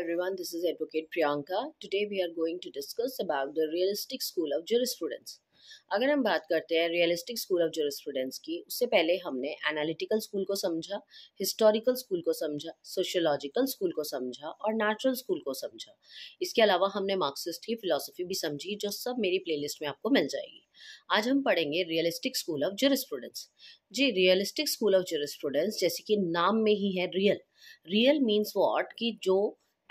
everyone this is advocate priyanka today we are going to discuss about the realistic school of jurisprudence अगर हम बात करते हैं realistic school of jurisprudence की उससे पहले हमने एनालिटिकल स्कूल को समझा हिस्टोरिकल स्कूल को समझा सोशियोलॉजिकल स्कूल को समझा और नेचुरल स्कूल को समझा इसके अलावा हमने मार्क्सिस्ट की फिलॉसफी भी समझी जो सब मेरी प्लेलिस्ट में आपको मिल जाएगी आज हम पढ़ेंगे रियलिस्टिक स्कूल ऑफ जुरिस्प्रूडेंस जी रियलिस्टिक स्कूल ऑफ जुरिस्प्रूडेंस जैसे कि नाम में ही है रियल रियल मीन्स वॉट कि जो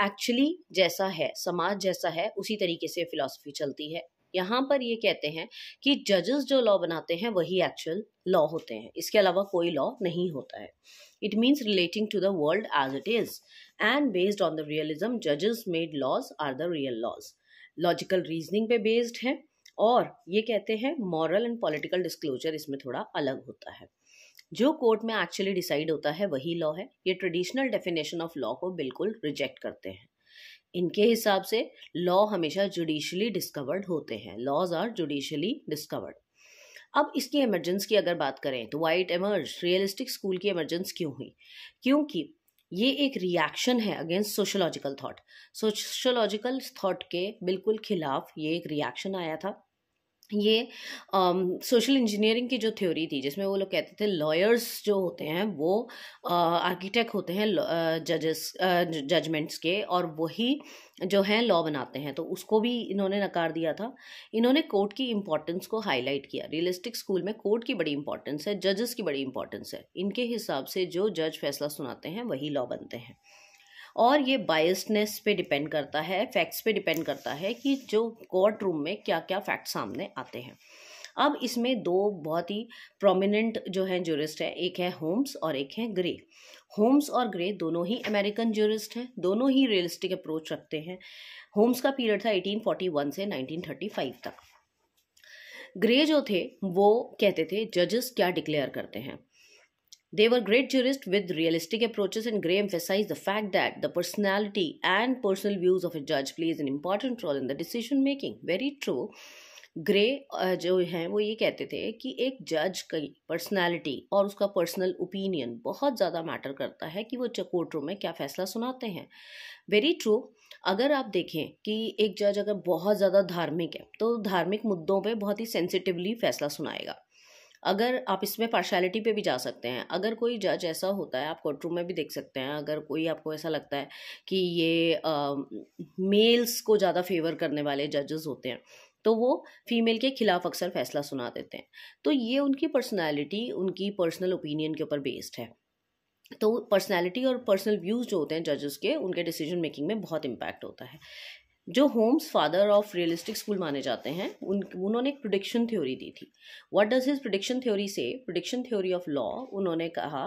एक्चुअली जैसा है समाज जैसा है उसी तरीके से फिलॉसफी चलती है यहाँ पर ये कहते हैं कि जजेस जो लॉ बनाते हैं वही एक्चुअल लॉ होते हैं इसके अलावा कोई लॉ नहीं होता है it means relating to the world as it is and based on the realism जजेस made laws are the real laws logical reasoning पे बेस्ड है और ये कहते हैं मॉरल एंड पॉलिटिकल डिस्क्लोजर इसमें थोड़ा अलग होता है जो कोर्ट में एक्चुअली डिसाइड होता है वही लॉ है ये ट्रेडिशनल डेफिनेशन ऑफ लॉ को बिल्कुल रिजेक्ट करते हैं इनके हिसाब से लॉ हमेशा जुडिशली डिस्कवर्ड होते हैं लॉज आर जुडिशली डिस्कवर्ड अब इसकी एमरजेंस की अगर बात करें तो वाइट एमर्ज रियलिस्टिक स्कूल की एमरजेंस क्यों हुई क्योंकि ये एक रिएक्शन है against sociological thought sociological thought के बिल्कुल खिलाफ ये एक रिएक्शन आया था ये सोशल इंजीनियरिंग की जो थ्योरी थी जिसमें वो लोग कहते थे लॉयर्स जो होते हैं वो आर्किटेक्ट होते हैं जजेस जजमेंट्स के और वही जो हैं लॉ बनाते हैं तो उसको भी इन्होंने नकार दिया था इन्होंने कोर्ट की इम्पोर्टेंस को हाईलाइट किया रियलिस्टिक स्कूल में कोर्ट की बड़ी इंपॉर्टेंस है जजेस की बड़ी इंपॉर्टेंस है इनके हिसाब से जो जज फैसला सुनाते हैं वही लॉ बनते हैं और ये बायसनेस पे डिपेंड करता है फैक्ट्स पे डिपेंड करता है कि जो कोर्ट रूम में क्या क्या फैक्ट सामने आते हैं अब इसमें दो बहुत ही प्रोमिनेंट जो हैं जूरिस्ट हैं एक है होम्स और एक है ग्रे होम्स और ग्रे दोनों ही अमेरिकन जूरिस्ट हैं दोनों ही रियलिस्टिक अप्रोच रखते हैं होम्स का पीरियड था 1841 से 1935 तक ग्रे जो थे वो कहते थे जजेस क्या डिक्लेयर करते हैं They were great jurists with realistic approaches, and Gray emphasized the fact that the personality and personal views of a judge plays an important role in the decision making. Very true. Gray जो हैं वो ये कहते थे कि एक जज की पर्सनालिटी और उसका पर्सनल ओपिनियन बहुत ज़्यादा मैटर करता है कि वो कोर्ट रूम में क्या फ़ैसला सुनाते हैं वेरी ट्रू अगर आप देखें कि एक जज अगर बहुत ज़्यादा धार्मिक है तो धार्मिक मुद्दों पे बहुत ही सेंसिटिवली फ़ैसला सुनाएगा अगर आप इसमें पार्शलिटी पे भी जा सकते हैं अगर कोई जज ऐसा होता है आप कोर्टरूम में भी देख सकते हैं अगर कोई आपको ऐसा लगता है कि ये आ, मेल्स को ज़्यादा फेवर करने वाले जजेस होते हैं तो वो फीमेल के खिलाफ अक्सर फैसला सुना देते हैं तो ये उनकी पर्सनैलिटी उनकी पर्सनल ओपिनियन के ऊपर बेस्ड है तो पर्सनैलिटी और पर्सनल व्यूज़ जो होते हैं जजेस के उनके डिसीजन मेकिंग में बहुत इम्पैक्ट होता है जो Holmes father of realistic school माने जाते हैं उन उन्होंने एक प्रोडिक्शन थ्योरी दी थी what does his prediction theory से प्रोडिक्शन थ्योरी ऑफ लॉ उन्होंने कहा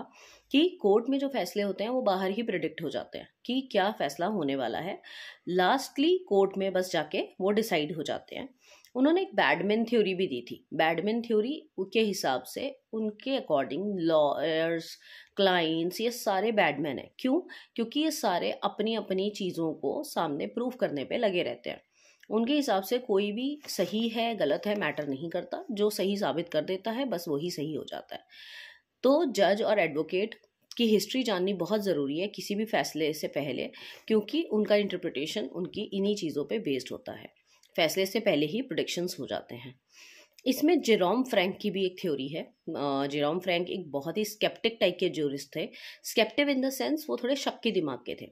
कि कोर्ट में जो फैसले होते हैं वो बाहर ही प्रिडिक्ट हो जाते हैं कि क्या फैसला होने वाला है लास्टली कोर्ट में बस जाके वो डिसाइड हो जाते हैं उन्होंने एक बैडमैन थ्योरी भी दी थी बैडमैन थ्योरी के हिसाब से उनके अकॉर्डिंग लॉयर्स क्लाइंट्स ये सारे बैडमैन हैं क्यों क्योंकि ये सारे अपनी अपनी चीज़ों को सामने प्रूफ करने पे लगे रहते हैं उनके हिसाब से कोई भी सही है गलत है मैटर नहीं करता जो सही साबित कर देता है बस वही सही हो जाता है तो जज और एडवोकेट की हिस्ट्री जाननी बहुत ज़रूरी है किसी भी फैसले से पहले क्योंकि उनका इंटरप्रिटेशन उनकी इन्हीं चीज़ों पे बेस्ड होता है फैसले से पहले ही प्रोडिक्शंस हो जाते हैं इसमें जेरोम फ्रैंक की भी एक थ्योरी है जेरोम फ्रैंक एक बहुत ही स्केप्टिक टाइप के जूरिस्ट थे स्केप्टिव इन द सेंस वो थोड़े शक्की दिमाग के थे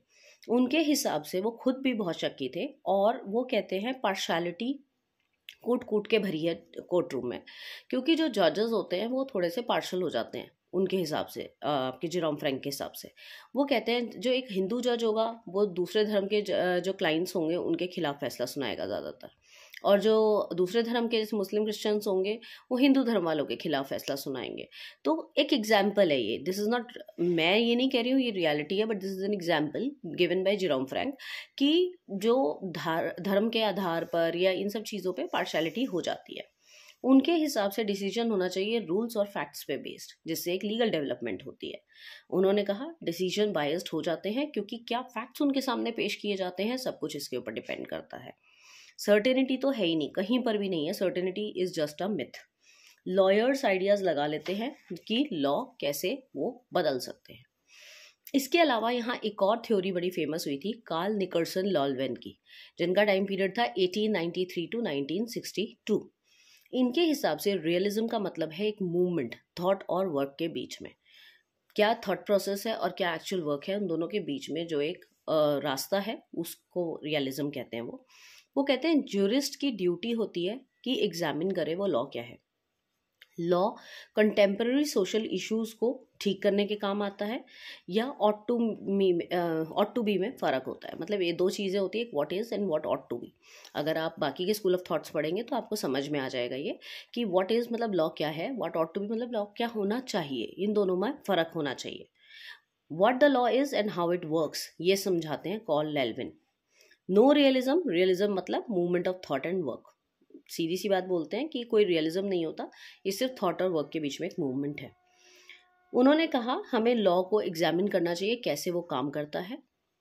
उनके हिसाब से वो खुद भी बहुत शक्की थे और वो कहते हैं पार्शालिटी कूट कूट के भरी है कोर्ट रूम में क्योंकि जो जजेस होते हैं वो थोड़े से पार्शल हो जाते हैं उनके हिसाब से आपके जेरोम फ्रैंक के हिसाब से वो कहते हैं जो एक हिंदू जज होगा वो दूसरे धर्म के जो क्लाइंट्स होंगे उनके खिलाफ फैसला सुनाएगा ज़्यादातर और जो दूसरे धर्म के जैसे मुस्लिम क्रिश्चियंस होंगे वो हिंदू धर्म वालों के खिलाफ फैसला सुनाएंगे तो एक एग्जाम्पल है ये दिस इज़ नॉट मैं ये नहीं कह रही हूँ ये रियलिटी है but this is an example given by Jerome Frank कि जो धार धर्म के आधार पर या इन सब चीज़ों पर पार्शलिटी हो जाती है उनके हिसाब से डिसीजन होना चाहिए रूल्स और फैक्ट्स पे बेस्ड जिससे एक लीगल डेवलपमेंट होती है उन्होंने कहा डिसीजन बायस्ड हो जाते हैं क्योंकि क्या फैक्ट्स उनके सामने पेश किए जाते हैं सब कुछ इसके ऊपर डिपेंड करता है सर्टेनिटी तो है ही नहीं कहीं पर भी नहीं है certainty is just a myth lawyers ideas लगा लेते हैं कि लॉ कैसे वो बदल सकते हैं इसके अलावा यहाँ एक और थ्योरी बड़ी फेमस हुई थी कार्ल निकर्सन लॉलवेन की जिनका टाइम पीरियड था 1893 टू 1962 इनके हिसाब से रियलिज्म का मतलब है एक मूवमेंट थॉट और वर्क के बीच में क्या थॉट प्रोसेस है और क्या एक्चुअल वर्क है उन दोनों के बीच में जो एक रास्ता है उसको रियलिज्म कहते हैं वो वो कहते हैं जूरिस्ट की ड्यूटी होती है कि एग्जामिन करे वो लॉ क्या है लॉ कंटेम्प्रेरी सोशल इश्यूज को ठीक करने के काम आता है या ought to me ought to be में फ़र्क होता है मतलब ये दो चीज़ें होती है एक what is and what ought to be अगर आप बाकी के स्कूल ऑफ थाट्स पढ़ेंगे तो आपको समझ में आ जाएगा ये कि वॉट इज़ मतलब लॉ क्या है वॉट ऑट टू बी मतलब लॉ क्या होना चाहिए इन दोनों में फ़र्क होना चाहिए what the law is and how it works ये समझाते हैं Karl Llewellyn no realism realism मतलब movement of thought and work सीधी सी बात बोलते हैं कि कोई रियलिज्म नहीं होता ये सिर्फ थॉट और वर्क के बीच में एक मूवमेंट है उन्होंने कहा हमें लॉ को एग्जामिन करना चाहिए कैसे वो काम करता है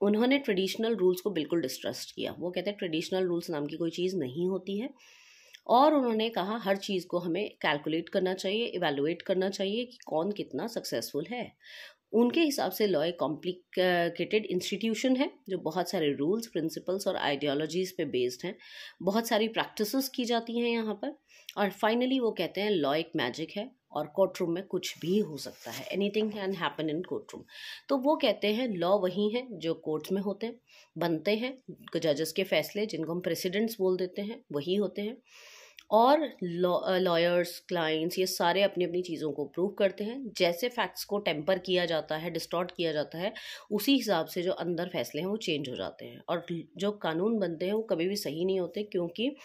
उन्होंने ट्रेडिशनल रूल्स को बिल्कुल डिस्ट्रस्ट किया वो कहते हैं ट्रेडिशनल रूल्स नाम की कोई चीज़ नहीं होती है और उन्होंने कहा हर चीज़ को हमें कैलकुलेट करना चाहिए इवेलुएट करना चाहिए कि कौन कितना सक्सेसफुल है उनके हिसाब से लॉ एक कॉम्प्लिकेटेड इंस्टीट्यूशन है जो बहुत सारे रूल्स प्रिंसिपल्स और आइडियोलॉजीज़ पे बेस्ड हैं बहुत सारी प्रैक्टिसेस की जाती हैं यहाँ पर और फाइनली वो कहते हैं लॉ एक मैजिक है और कोर्ट रूम में कुछ भी हो सकता है anything can happen in court room तो वो कहते हैं लॉ वही हैं जो कोर्ट में होते हैं बनते हैं जजेस के फैसले जिनको हम प्रेसिडेंट्स बोल देते हैं वही होते हैं और लॉयर्स क्लाइंट्स ये सारे अपनी अपनी चीज़ों को प्रूव करते हैं जैसे फैक्ट्स को टेम्पर किया जाता है डिस्टॉर्ट किया जाता है उसी हिसाब से जो अंदर फैसले हैं वो चेंज हो जाते हैं और जो कानून बनते हैं वो कभी भी सही नहीं होते क्योंकि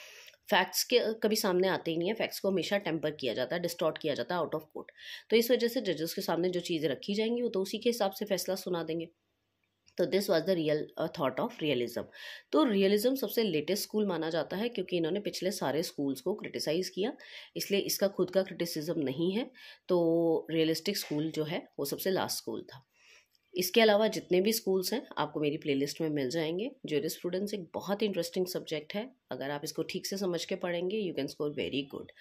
फैक्ट्स के कभी सामने आते ही नहीं है फैक्ट्स को हमेशा टेम्पर किया जाता है डिस्टॉर्ट किया जाता है आउट ऑफ कोर्ट तो इस वजह से जजेस के सामने जो चीज़ें रखी जाएंगी वो तो उसी के हिसाब से फैसला सुना देंगे तो this was the real thought of realism तो रियलिज्म सबसे लेटेस्ट स्कूल माना जाता है क्योंकि इन्होंने पिछले सारे स्कूल्स को क्रिटिसाइज़ किया इसलिए इसका खुद का क्रिटिसिज्म नहीं है तो रियलिस्टिक स्कूल जो है वो सबसे लास्ट स्कूल था इसके अलावा जितने भी स्कूल्स हैं आपको मेरी प्लेलिस्ट में मिल जाएंगे ज्यूरिस्प्रूडेंस एक बहुत इंटरेस्टिंग सब्जेक्ट है अगर आप इसको ठीक से समझ के पढ़ेंगे you can score very good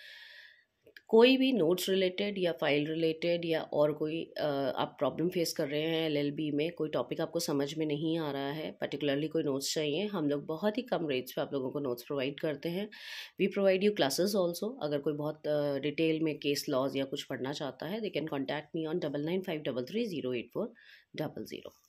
कोई भी नोट्स रिलेटेड या फाइल रिलेटेड या और कोई आप प्रॉब्लम फेस कर रहे हैं एलएलबी में कोई टॉपिक आपको समझ में नहीं आ रहा है पर्टिकुलरली कोई नोट्स चाहिए हम लोग बहुत ही कम रेट्स पे आप लोगों को नोट्स प्रोवाइड करते हैं we provide you classes also अगर कोई बहुत डिटेल में केस लॉज या कुछ पढ़ना चाहता है they can contact me on double nine five double three zero eight four double zero